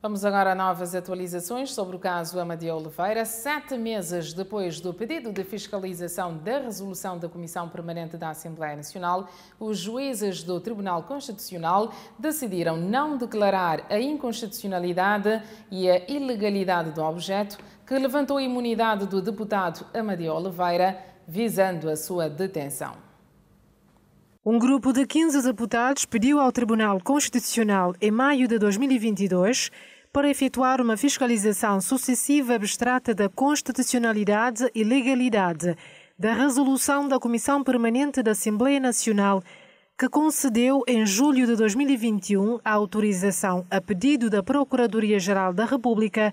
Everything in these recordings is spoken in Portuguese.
Vamos agora a novas atualizações sobre o caso Amadeu Oliveira. Sete meses depois do pedido de fiscalização da resolução da Comissão Permanente da Assembleia Nacional, os juízes do Tribunal Constitucional decidiram não declarar a inconstitucionalidade e a ilegalidade do objeto que levantou a imunidade do deputado Amadeu Oliveira, visando a sua detenção. Um grupo de 15 deputados pediu ao Tribunal Constitucional, em maio de 2022, para efetuar uma fiscalização sucessiva abstrata da constitucionalidade e legalidade da resolução da Comissão Permanente da Assembleia Nacional, que concedeu em julho de 2021 a autorização, a pedido da Procuradoria-Geral da República,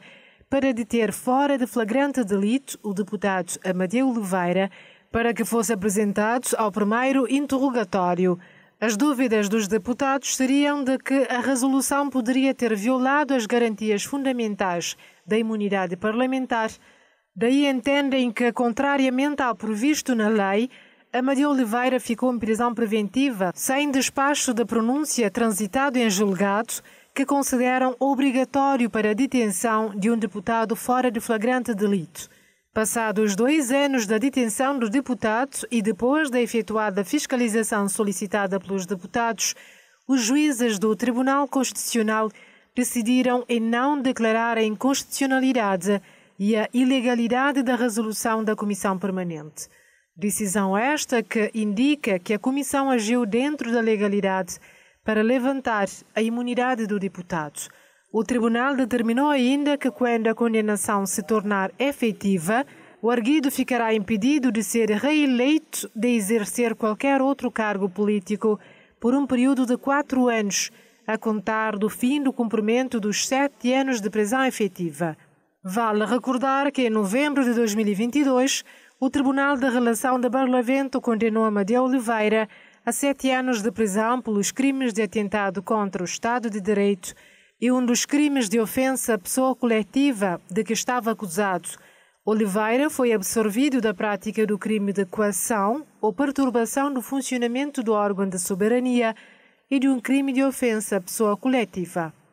para deter fora de flagrante delito o deputado Amadeu Oliveira para que fosse apresentados ao primeiro interrogatório. As dúvidas dos deputados seriam de que a resolução poderia ter violado as garantias fundamentais da imunidade parlamentar. Daí entendem que, contrariamente ao previsto na lei, Amadeu Oliveira ficou em prisão preventiva, sem despacho de pronúncia transitado em julgado, que consideram obrigatório para a detenção de um deputado fora de flagrante delito. Passados dois anos da detenção do deputado e depois da efetuada fiscalização solicitada pelos deputados, os juízes do Tribunal Constitucional decidiram em não declarar a inconstitucionalidade e a ilegalidade da resolução da Comissão Permanente. Decisão esta que indica que a Comissão agiu dentro da legalidade para levantar a imunidade do deputado. O tribunal determinou ainda que, quando a condenação se tornar efetiva, o arguido ficará impedido de ser reeleito de exercer qualquer outro cargo político por um período de quatro anos, a contar do fim do cumprimento dos sete anos de prisão efetiva. Vale recordar que, em novembro de 2022, o Tribunal de Relação de Barlavento condenou Amadeu Oliveira a sete anos de prisão pelos crimes de atentado contra o Estado de Direito e um dos crimes de ofensa à pessoa coletiva de que estava acusado. Oliveira foi absorvido da prática do crime de coação ou perturbação do funcionamento do órgão de soberania e de um crime de ofensa à pessoa coletiva.